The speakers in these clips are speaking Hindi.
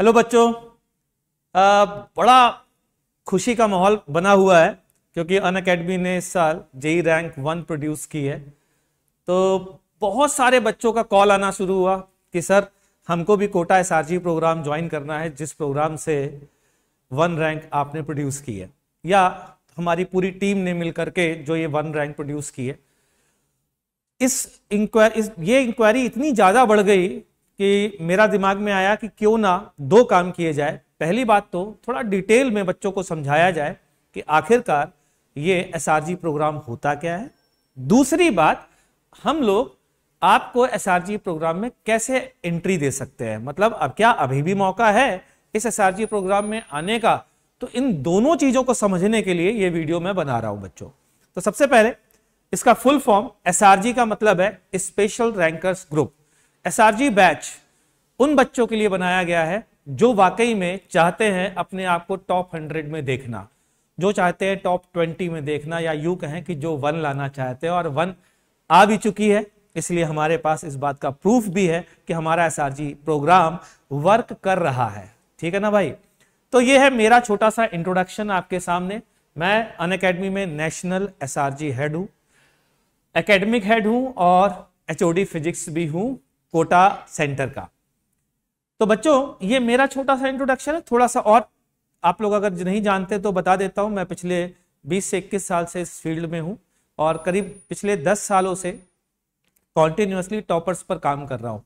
हेलो बच्चों बड़ा खुशी का माहौल बना हुआ है क्योंकि अन अकेडमी ने इस साल जेई रैंक वन प्रोड्यूस की है तो बहुत सारे बच्चों का कॉल आना शुरू हुआ कि सर हमको भी कोटा एस प्रोग्राम ज्वाइन करना है जिस प्रोग्राम से वन रैंक आपने प्रोड्यूस की है या हमारी पूरी टीम ने मिलकर के जो ये वन रैंक प्रोड्यूस की है इस इंक्वायरी ये इंक्वायरी इतनी ज़्यादा बढ़ गई कि मेरा दिमाग में आया कि क्यों ना दो काम किए जाए पहली बात तो थोड़ा डिटेल में बच्चों को समझाया जाए कि आखिरकार ये एस प्रोग्राम होता क्या है दूसरी बात हम लोग आपको एस प्रोग्राम में कैसे एंट्री दे सकते हैं मतलब अब क्या अभी भी मौका है इस एस प्रोग्राम में आने का तो इन दोनों चीजों को समझने के लिए ये वीडियो मैं बना रहा हूं बच्चों तो सबसे पहले इसका फुल फॉर्म एस का मतलब है special rankers group SRG batch उन बच्चों के लिए बनाया गया है जो वाकई में चाहते हैं अपने आप को टॉप हंड्रेड में देखना जो चाहते हैं टॉप ट्वेंटी में देखना या यू कहें कि जो वन लाना चाहते हैं और वन आ भी चुकी है इसलिए हमारे पास इस बात का प्रूफ भी है कि हमारा एस प्रोग्राम वर्क कर रहा है ठीक है ना भाई तो ये है मेरा छोटा सा इंट्रोडक्शन आपके सामने मैं अन अकेडमी में नेशनल एस हेड हूँ एकेडमिक हेड हूँ और एच फिजिक्स भी हूँ कोटा सेंटर का तो बच्चों ये मेरा छोटा सा इंट्रोडक्शन है थोड़ा सा और आप लोग अगर नहीं जानते तो बता देता हूं मैं पिछले 20 से 21 साल से इस फील्ड में हूं और करीब पिछले 10 सालों से कॉन्टिन्यूसली टॉपर्स पर काम कर रहा हूं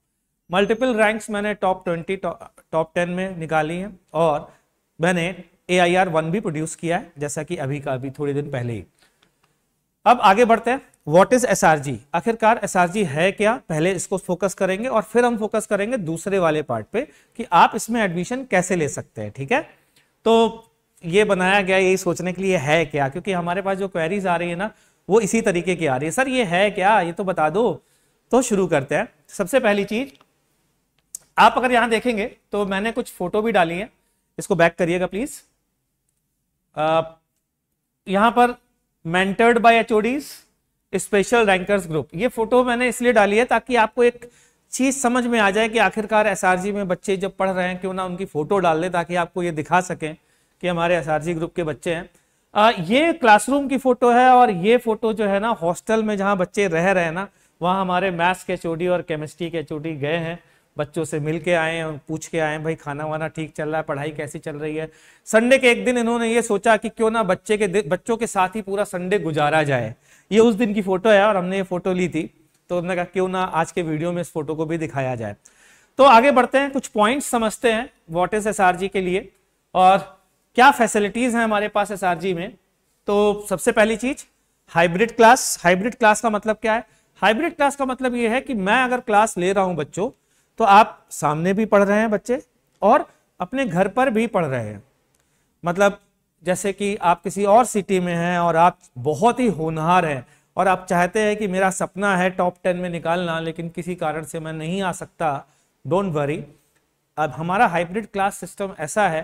मल्टीपल रैंक्स मैंने टॉप 20 टॉप टेन में निकाली हैं और मैंने ए आई आर वन भी प्रोड्यूस किया है जैसा कि अभी का अभी थोड़े दिन पहले ही अब आगे बढ़ते हैं व्हाट इज एसआरजी आखिरकार एसआरजी है क्या पहले इसको फोकस करेंगे और फिर हम फोकस करेंगे दूसरे वाले पार्ट पे कि आप इसमें एडमिशन कैसे ले सकते हैं ठीक है तो ये बनाया गया यही सोचने के लिए है क्या क्योंकि हमारे पास जो क्वेरीज आ रही है ना वो इसी तरीके की आ रही है सर ये है क्या ये तो बता दो तो शुरू करते हैं सबसे पहली चीज आप अगर यहां देखेंगे तो मैंने कुछ फोटो भी डाली है इसको बैक करिएगा प्लीज यहां पर mentored by HODs special rankers group ये फोटो मैंने इसलिए डाली है ताकि आपको एक चीज समझ में आ जाए कि आखिरकार एस में बच्चे जब पढ़ रहे हैं क्यों ना उनकी फोटो डाल दें ताकि आपको ये दिखा सकें कि हमारे एस ग्रुप के बच्चे हैं आ, ये क्लासरूम की फोटो है और ये फोटो जो है ना हॉस्टल में जहाँ बच्चे रह रहे हैं ना वहाँ हमारे मैथ्स के चोटी और केमिस्ट्री के चोटी गए हैं बच्चों से मिल के आए और पूछ के आए भाई खाना वाना ठीक चल रहा है पढ़ाई कैसी चल रही है संडे के एक दिन इन्होंने ये सोचा कि क्यों ना बच्चे के बच्चों के साथ ही पूरा संडे गुजारा जाए ये उस दिन की फोटो है और हमने ये फोटो ली थी तो हमने कहा क्यों ना आज के वीडियो में इस फोटो को भी दिखाया जाए तो आगे बढ़ते हैं कुछ पॉइंट समझते हैं वॉट इज एस के लिए और क्या फैसिलिटीज हैं हमारे पास एस में तो सबसे पहली चीज हाइब्रिड क्लास हाइब्रिड क्लास का मतलब क्या है हाइब्रिड क्लास का मतलब यह है कि मैं अगर क्लास ले रहा हूं बच्चों तो आप सामने भी पढ़ रहे हैं बच्चे और अपने घर पर भी पढ़ रहे हैं मतलब जैसे कि आप किसी और सिटी में हैं और आप बहुत ही होनहार हैं और आप चाहते हैं कि मेरा सपना है टॉप टेन में निकालना लेकिन किसी कारण से मैं नहीं आ सकता डोंट वरी अब हमारा हाइब्रिड क्लास सिस्टम ऐसा है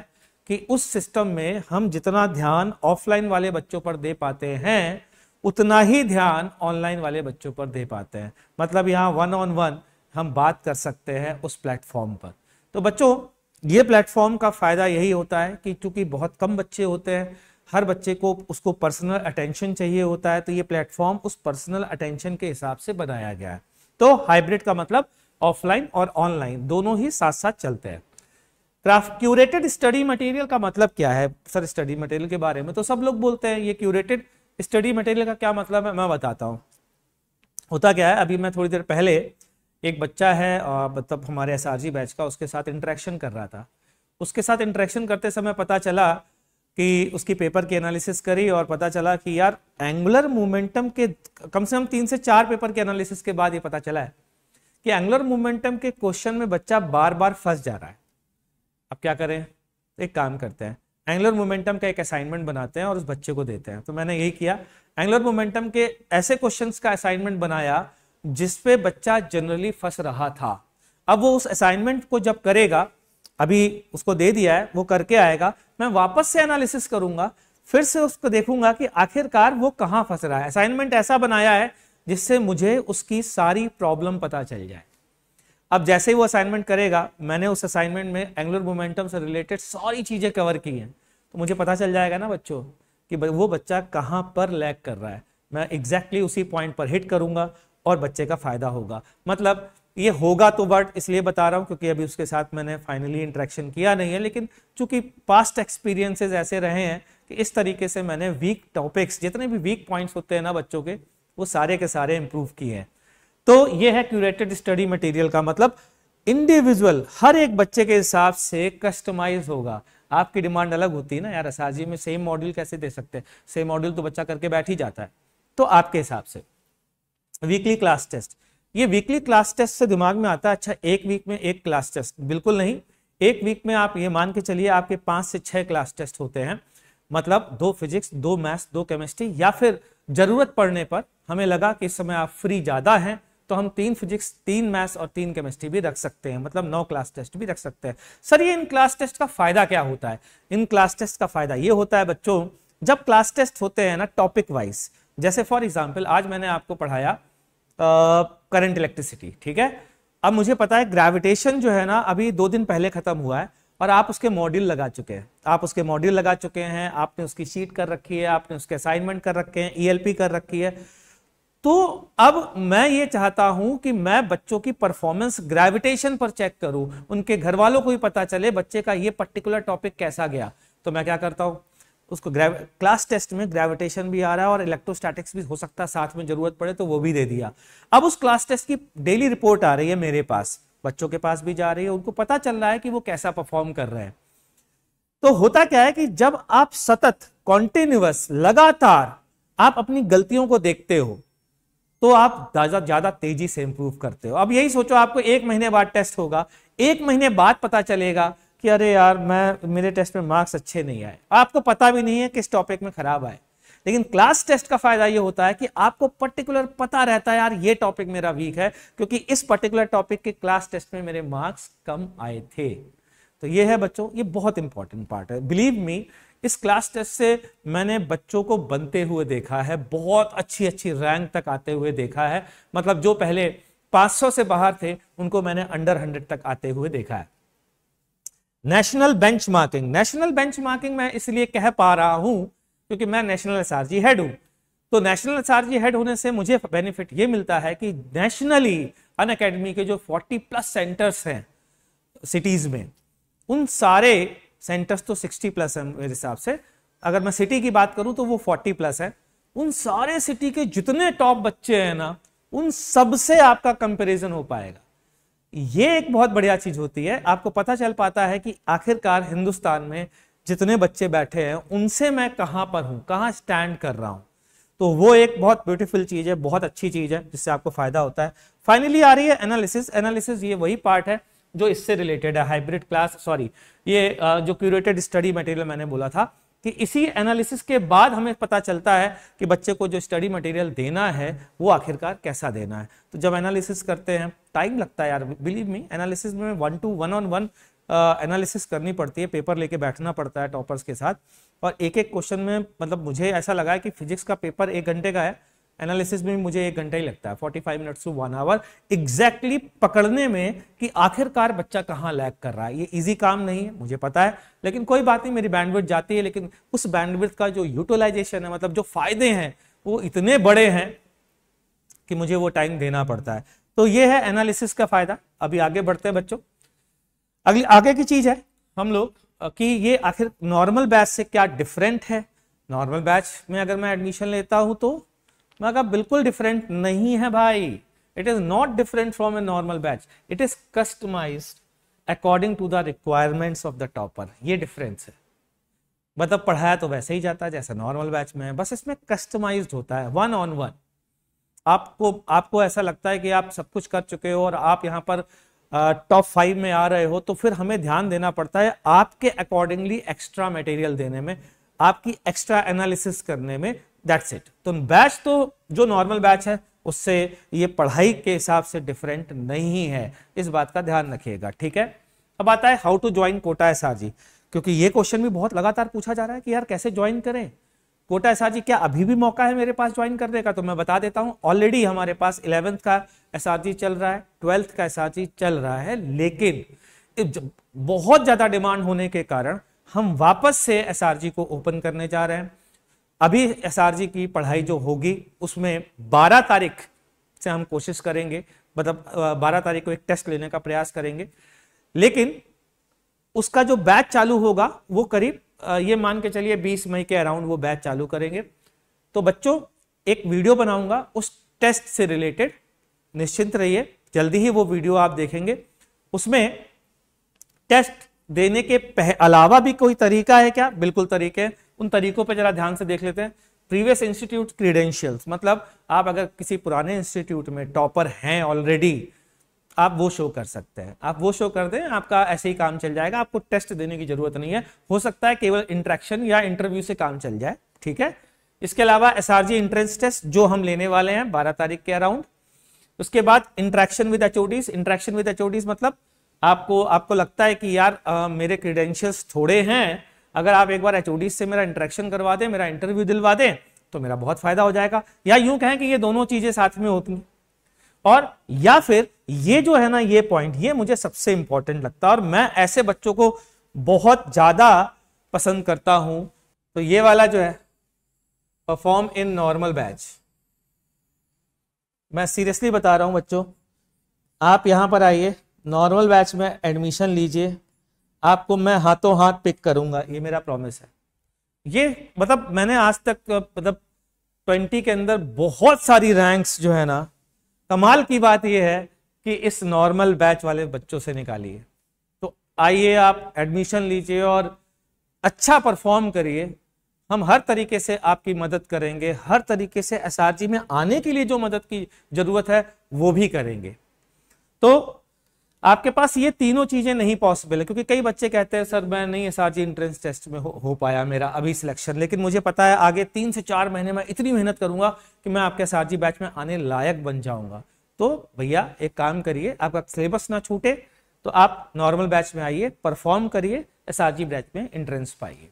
कि उस सिस्टम में हम जितना ध्यान ऑफलाइन वाले बच्चों पर दे पाते हैं उतना ही ध्यान ऑनलाइन वाले बच्चों पर दे पाते हैं मतलब यहाँ वन ऑन वन हम बात कर सकते हैं उस प्लेटफॉर्म पर तो बच्चों ये प्लेटफॉर्म का फ़ायदा यही होता है कि चूंकि बहुत कम बच्चे होते हैं हर बच्चे को उसको पर्सनल अटेंशन चाहिए होता है तो ये प्लेटफॉर्म उस पर्सनल अटेंशन के हिसाब से बनाया गया है तो हाइब्रिड का मतलब ऑफलाइन और ऑनलाइन दोनों ही साथ साथ चलते हैं क्राफ्ट क्यूरेटेड स्टडी मटेरियल का मतलब क्या है सर स्टडी मटेरियल के बारे में तो सब लोग बोलते हैं ये क्यूरेटेड स्टडी मटेरियल का क्या मतलब है मैं बताता हूँ होता क्या है अभी मैं थोड़ी देर पहले एक बच्चा है मतलब हमारे एस बैच का उसके साथ इंटरेक्शन कर रहा था उसके साथ इंटरेक्शन करते समय पता चला कि उसकी पेपर की एनालिसिस करी और पता चला कि यार एंगुलर मोमेंटम के कम से कम तीन से चार पेपर के एनालिसिस के बाद ये पता चला है कि एंगुलर मोमेंटम के क्वेश्चन में बच्चा बार बार फंस जा रहा है अब क्या करें एक काम करते हैं एंगुलर मोमेंटम का एक असाइनमेंट बनाते हैं और उस बच्चे को देते हैं तो मैंने यही किया एंगुलर मोमेंटम के ऐसे क्वेश्चन का असाइनमेंट बनाया जिस पे बच्चा जनरली फंस रहा था अब वो उस असाइनमेंट को जब करेगा अभी उसको दे दिया है वो करके आएगा मैं वापस से एनालिसिस करूंगा फिर से उसको देखूंगा कि आखिरकार वो कहाँ फंस रहा है असाइनमेंट ऐसा बनाया है जिससे मुझे उसकी सारी प्रॉब्लम पता चल जाए अब जैसे ही वो असाइनमेंट करेगा मैंने उस असाइनमेंट में एंगुलर मोमेंटम से रिलेटेड सारी चीज़ें कवर की हैं तो मुझे पता चल जाएगा ना बच्चों कि वो बच्चा कहाँ पर लैग कर रहा है मैं एग्जैक्टली exactly उसी पॉइंट पर हिट करूंगा और बच्चे का फायदा होगा मतलब ये होगा तो बट इसलिए बता रहा हूँ क्योंकि अभी उसके साथ मैंने फाइनली इंट्रैक्शन किया नहीं है लेकिन चूंकि पास्ट एक्सपीरियंसेस ऐसे रहे हैं कि इस तरीके से मैंने वीक टॉपिक्स जितने भी वीक पॉइंट्स होते हैं ना बच्चों के वो सारे के सारे इंप्रूव किए हैं तो ये है क्यूरेटेड स्टडी मटेरियल का मतलब इंडिविजुअल हर एक बच्चे के हिसाब से कस्टमाइज होगा आपकी डिमांड अलग होती है ना यार असाजी में सेम मॉड्यूल कैसे दे सकते हैं सेम मॉड्यूल तो बच्चा करके बैठ ही जाता है तो आपके हिसाब से वीकली क्लास टेस्ट ये वीकली क्लास टेस्ट से दिमाग में आता है अच्छा एक वीक में एक क्लास टेस्ट बिल्कुल नहीं एक वीक में आप ये मान के चलिए आपके पांच से छह क्लास टेस्ट होते हैं मतलब दो फिजिक्स दो मैथ्स दो केमिस्ट्री या फिर जरूरत पड़ने पर हमें लगा कि इस समय आप फ्री ज्यादा हैं तो हम तीन फिजिक्स तीन मैथ्स और तीन केमिस्ट्री भी रख सकते हैं मतलब नौ क्लास टेस्ट भी रख सकते हैं सर ये इन क्लास टेस्ट का फायदा क्या होता है इन क्लास टेस्ट का फायदा ये होता है बच्चों जब क्लास टेस्ट होते हैं ना टॉपिक वाइज जैसे फॉर एग्जाम्पल आज मैंने आपको पढ़ाया करंट इलेक्ट्रिसिटी ठीक है अब मुझे पता है ग्रेविटेशन जो है ना अभी दो दिन पहले खत्म हुआ है और आप उसके मॉड्यूल लगा चुके हैं आप उसके मॉड्यूल लगा चुके हैं आपने उसकी शीट कर रखी है आपने उसके असाइनमेंट कर रखे हैं ईएलपी e कर रखी है तो अब मैं ये चाहता हूं कि मैं बच्चों की परफॉर्मेंस ग्रेविटेशन पर चेक करूं उनके घर वालों को भी पता चले बच्चे का ये पर्टिकुलर टॉपिक कैसा गया तो मैं क्या करता हूं उसको क्लास टेस्ट में ग्रेविटेशन भी आ रहा है और इलेक्ट्रोस्टैटिक्स भी हो सकता है साथ में जरूरत पड़े तो वो भी दे दिया अब उस क्लास टेस्ट की डेली रिपोर्ट आ रही है मेरे पास बच्चों के पास भी जा रही है उनको पता चल रहा है कि वो कैसा परफॉर्म कर रहे हैं तो होता क्या है कि जब आप सतत कॉन्टिन्यूस लगातार आप अपनी गलतियों को देखते हो तो आप ज्यादा तेजी से इंप्रूव करते हो अब यही सोचो आपको एक महीने बाद टेस्ट होगा एक महीने बाद पता चलेगा कि अरे यार मैं मेरे टेस्ट में मार्क्स अच्छे नहीं आए आपको पता भी नहीं है किस टॉपिक में खराब आए लेकिन क्लास टेस्ट का फायदा ये होता है कि आपको पर्टिकुलर पता रहता है यार ये टॉपिक मेरा वीक है क्योंकि इस पर्टिकुलर टॉपिक के क्लास टेस्ट में मेरे मार्क्स कम आए थे तो ये है बच्चों ये बहुत इंपॉर्टेंट पार्ट है बिलीव मी इस क्लास टेस्ट से मैंने बच्चों को बनते हुए देखा है बहुत अच्छी अच्छी रैंक तक आते हुए देखा है मतलब जो पहले 500 से बाहर थे उनको मैंने अंडर 100 तक आते हुए देखा है नेशनल बेंचमार्किंग नेशनल बेंचमार्किंग मैं इसलिए कह पा रहा हूं क्योंकि मैं नेशनल एसआरजी हेड हूं तो नेशनल एसआरजी हेड होने से मुझे बेनिफिट ये मिलता है कि नेशनली अन अकेडमी के जो 40 प्लस सेंटर्स हैं सिटीज में उन सारे सेंटर्स तो 60 प्लस हैं मेरे हिसाब से अगर मैं सिटी की बात करूं तो वो 40 प्लस है उन सारे सिटी के जितने टॉप बच्चे हैं ना उन सबसे आपका कंपेरिजन हो पाएगा ये एक बहुत बढ़िया चीज होती है आपको पता चल पाता है कि आखिरकार हिंदुस्तान में जितने बच्चे बैठे हैं उनसे मैं कहां पर हूं कहां स्टैंड कर रहा हूं तो वो एक बहुत ब्यूटीफुल चीज़ है बहुत अच्छी चीज़ है जिससे आपको फायदा होता है फाइनली आ रही है एनालिसिस एनालिसिस ये वही पार्ट है जो इससे रिलेटेड है हाइब्रिड क्लास सॉरी ये जो क्यूरेटेड स्टडी मटेरियल मैंने बोला था कि इसी एनालिसिस के बाद हमें पता चलता है कि बच्चे को जो स्टडी मटेरियल देना है वो आखिरकार कैसा देना है तो जब एनालिसिस करते हैं टाइम लगता है यार बिलीव मी एनालिसिस में one to one on one analysis करनी पड़ती है पेपर लेके बैठना पड़ता है टॉपर्स के साथ और एक एक क्वेश्चन में मतलब मुझे ऐसा लगा है कि फिजिक्स का पेपर एक घंटे का है एनालिसिस में मुझे एक घंटा ही लगता है forty five minutes to one hour exactly पकड़ने में कि आखिरकार बच्चा कहाँ लैग कर रहा है ये इजी काम नहीं है मुझे पता है लेकिन कोई बात नहीं मेरी बैंडविड्थ जाती है लेकिन उस बैंडविड्थ का जो यूटिलाइजेशन है मतलब जो फायदे हैं वो इतने बड़े हैं कि मुझे वो टाइम देना पड़ता है तो ये है एनालिसिस का फायदा अभी आगे बढ़ते हैं बच्चों अगली आगे की चीज है हम लोग कि ये आखिर नॉर्मल बैच से क्या डिफरेंट है नॉर्मल बैच में अगर मैं एडमिशन लेता हूं तो मैं कहा बिल्कुल डिफरेंट नहीं है भाई it is not different from a normal batch it is customize according to the requirements of the topper ये डिफरेंस है मतलब पढ़ाया तो वैसे ही जाता है जैसा नॉर्मल बैच में है बस इसमें कस्टमाइज्ड होता है वन ऑन वन आपको आपको ऐसा लगता है कि आप सब कुछ कर चुके हो और आप यहाँ पर टॉप फाइव में आ रहे हो तो फिर हमें ध्यान देना पड़ता है आपके अकॉर्डिंगली एक्स्ट्रा मटेरियल देने में आपकी एक्स्ट्रा एनालिसिस करने में दैट्स इट तो बैच तो जो नॉर्मल बैच है उससे ये पढ़ाई के हिसाब से डिफरेंट नहीं है इस बात का ध्यान रखिएगा ठीक है अब आता है हाउ टू ज्वाइन कोटा एस क्योंकि ये क्वेश्चन भी बहुत लगातार पूछा जा रहा है कि यार कैसे ज्वाइन करें कोटा एस क्या अभी भी मौका है मेरे पास ज्वाइन करने का तो मैं बता देता हूं ऑलरेडी हमारे पास इलेवेंथ का एस चल रहा है ट्वेल्थ का एस चल रहा है लेकिन बहुत ज्यादा डिमांड होने के कारण हम वापस से एस को ओपन करने जा रहे हैं अभी एस की पढ़ाई जो होगी उसमें 12 तारीख से हम कोशिश करेंगे मतलब 12 तारीख को एक टेस्ट लेने का प्रयास करेंगे लेकिन उसका जो बैच चालू होगा वो करीब ये मान के चलिए 20 मई के अराउंड वो बैच चालू करेंगे तो बच्चों एक वीडियो बनाऊंगा उस टेस्ट से रिलेटेड निश्चिंत रहिए जल्दी ही वो वीडियो आप देखेंगे उसमें टेस्ट देने के अलावा भी कोई तरीका है क्या बिल्कुल तरीके हैं उन तरीकों पर जरा ध्यान से देख लेते हैं प्रीवियस इंस्टीट्यूट क्रीडेंशियल्स मतलब आप अगर किसी पुराने इंस्टीट्यूट में टॉपर हैं ऑलरेडी आप वो शो कर सकते हैं आप वो शो कर दें आपका ऐसे ही काम चल जाएगा आपको टेस्ट देने की जरूरत नहीं है हो सकता है केवल इंट्रैक्शन या इंटरव्यू से काम चल जाए ठीक है इसके अलावा एस एंट्रेंस टेस्ट जो हम लेने वाले हैं बारह तारीख के अराउंड उसके बाद interaction with HODs interaction with HODs मतलब आपको आपको लगता है कि यार आ, मेरे क्रीडेंशियल्स थोड़े हैं अगर आप एक बार एचओडीज से मेरा इंट्रैक्शन करवा दें मेरा इंटरव्यू दिलवा दें तो मेरा बहुत फायदा हो जाएगा या यूं कहें कि ये दोनों चीजें साथ में होती हैं और या फिर ये जो है ना ये पॉइंट ये मुझे सबसे इंपॉर्टेंट लगता है और मैं ऐसे बच्चों को बहुत ज्यादा पसंद करता हूं तो ये वाला जो है परफॉर्म इन नॉर्मल बैच मैं सीरियसली बता रहा हूं बच्चों आप यहां पर आइए नॉर्मल बैच में एडमिशन लीजिए आपको मैं हाथों हाथ पिक करूंगा ये मेरा प्रॉमिस है ये मतलब मैंने आज तक मतलब ट्वेंटी के अंदर बहुत सारी रैंक्स जो है ना कमाल की बात यह है कि इस नॉर्मल बैच वाले बच्चों से निकालिए तो आइए आप एडमिशन लीजिए और अच्छा परफॉर्म करिए हम हर तरीके से आपकी मदद करेंगे हर तरीके से एस में आने के लिए जो मदद की जरूरत है वो भी करेंगे तो आपके पास ये तीनों चीजें नहीं पॉसिबल है क्योंकि कई बच्चे कहते हैं सर मैं नहीं एस एंट्रेंस टेस्ट में हो, हो पाया मेरा अभी सिलेक्शन लेकिन मुझे पता है आगे तीन से चार महीने में इतनी मेहनत करूंगा कि मैं आपके एस बैच में आने लायक बन जाऊंगा तो भैया एक काम करिए आपका सिलेबस ना छूटे तो आप नॉर्मल बैच में आइए परफॉर्म करिए एस बैच में एंट्रेंस पाइए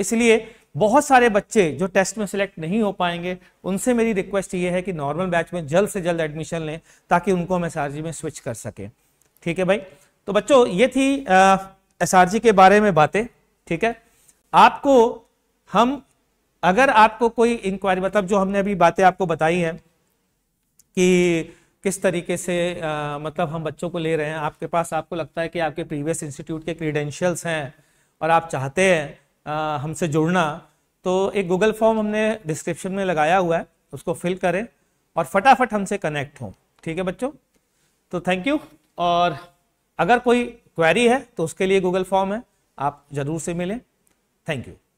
इसलिए बहुत सारे बच्चे जो टेस्ट में सिलेक्ट नहीं हो पाएंगे उनसे मेरी रिक्वेस्ट ये है कि नॉर्मल बैच में जल्द से जल्द एडमिशन लें ताकि उनको हम एस में स्विच कर सकें ठीक है भाई तो बच्चों ये थी एस के बारे में बातें ठीक है आपको हम अगर आपको कोई इंक्वायरी मतलब जो हमने अभी बातें आपको बताई हैं कि किस तरीके से आ, मतलब हम बच्चों को ले रहे हैं आपके पास आपको लगता है कि आपके प्रीवियस इंस्टीट्यूट के क्रीडेंशियल्स हैं और आप चाहते हैं हमसे जुड़ना तो एक गूगल फॉर्म हमने डिस्क्रिप्शन में लगाया हुआ है उसको फिल करें और फटाफट हमसे कनेक्ट हों ठीक है बच्चों तो थैंक यू और अगर कोई क्वेरी है तो उसके लिए गूगल फॉर्म है आप ज़रूर से मिलें थैंक यू